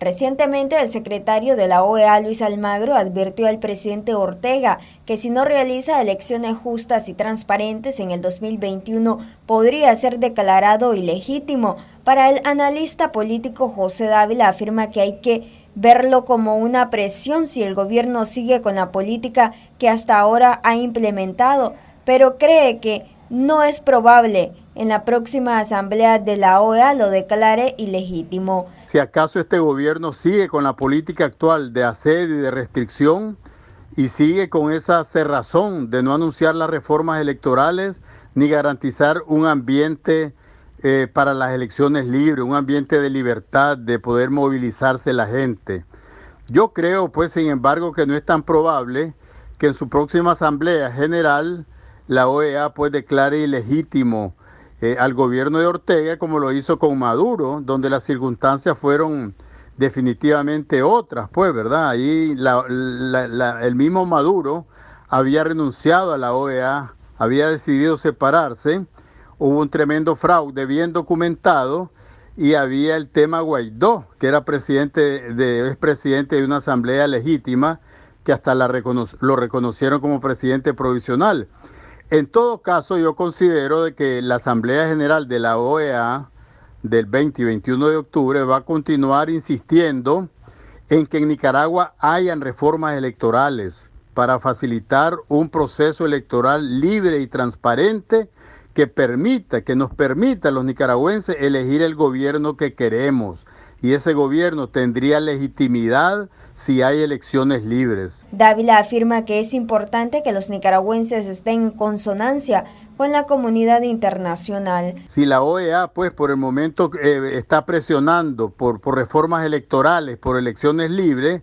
Recientemente, el secretario de la OEA, Luis Almagro, advirtió al presidente Ortega que si no realiza elecciones justas y transparentes en el 2021, podría ser declarado ilegítimo. Para el analista político José Dávila afirma que hay que verlo como una presión si el gobierno sigue con la política que hasta ahora ha implementado, pero cree que no es probable en la próxima asamblea de la OEA lo declare ilegítimo si acaso este gobierno sigue con la política actual de asedio y de restricción y sigue con esa cerrazón de no anunciar las reformas electorales ni garantizar un ambiente eh, para las elecciones libres, un ambiente de libertad, de poder movilizarse la gente. Yo creo, pues, sin embargo, que no es tan probable que en su próxima Asamblea General la OEA pues, declare ilegítimo eh, al gobierno de Ortega como lo hizo con Maduro, donde las circunstancias fueron definitivamente otras, pues, ¿verdad? Ahí el mismo Maduro había renunciado a la OEA, había decidido separarse, hubo un tremendo fraude bien documentado y había el tema Guaidó, que era presidente de, es presidente de una asamblea legítima que hasta la lo reconocieron como presidente provisional. En todo caso, yo considero de que la Asamblea General de la OEA del 20 y 21 de octubre va a continuar insistiendo en que en Nicaragua hayan reformas electorales para facilitar un proceso electoral libre y transparente que permita, que nos permita a los nicaragüenses elegir el gobierno que queremos. Y ese gobierno tendría legitimidad si hay elecciones libres. Dávila afirma que es importante que los nicaragüenses estén en consonancia con la comunidad internacional. Si la OEA, pues por el momento eh, está presionando por reformas electorales, por elecciones libres,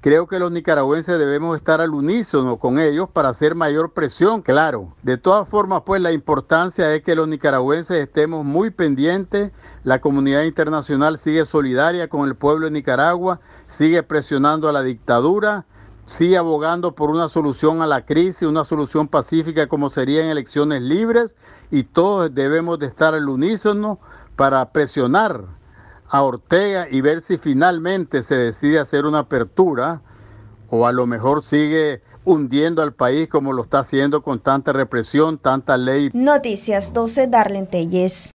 Creo que los nicaragüenses debemos estar al unísono con ellos para hacer mayor presión, claro. De todas formas, pues la importancia es que los nicaragüenses estemos muy pendientes. La comunidad internacional sigue solidaria con el pueblo de Nicaragua, sigue presionando a la dictadura, sigue abogando por una solución a la crisis, una solución pacífica como serían elecciones libres y todos debemos de estar al unísono para presionar a Ortega y ver si finalmente se decide hacer una apertura o a lo mejor sigue hundiendo al país como lo está haciendo con tanta represión, tanta ley. Noticias 12, Darlene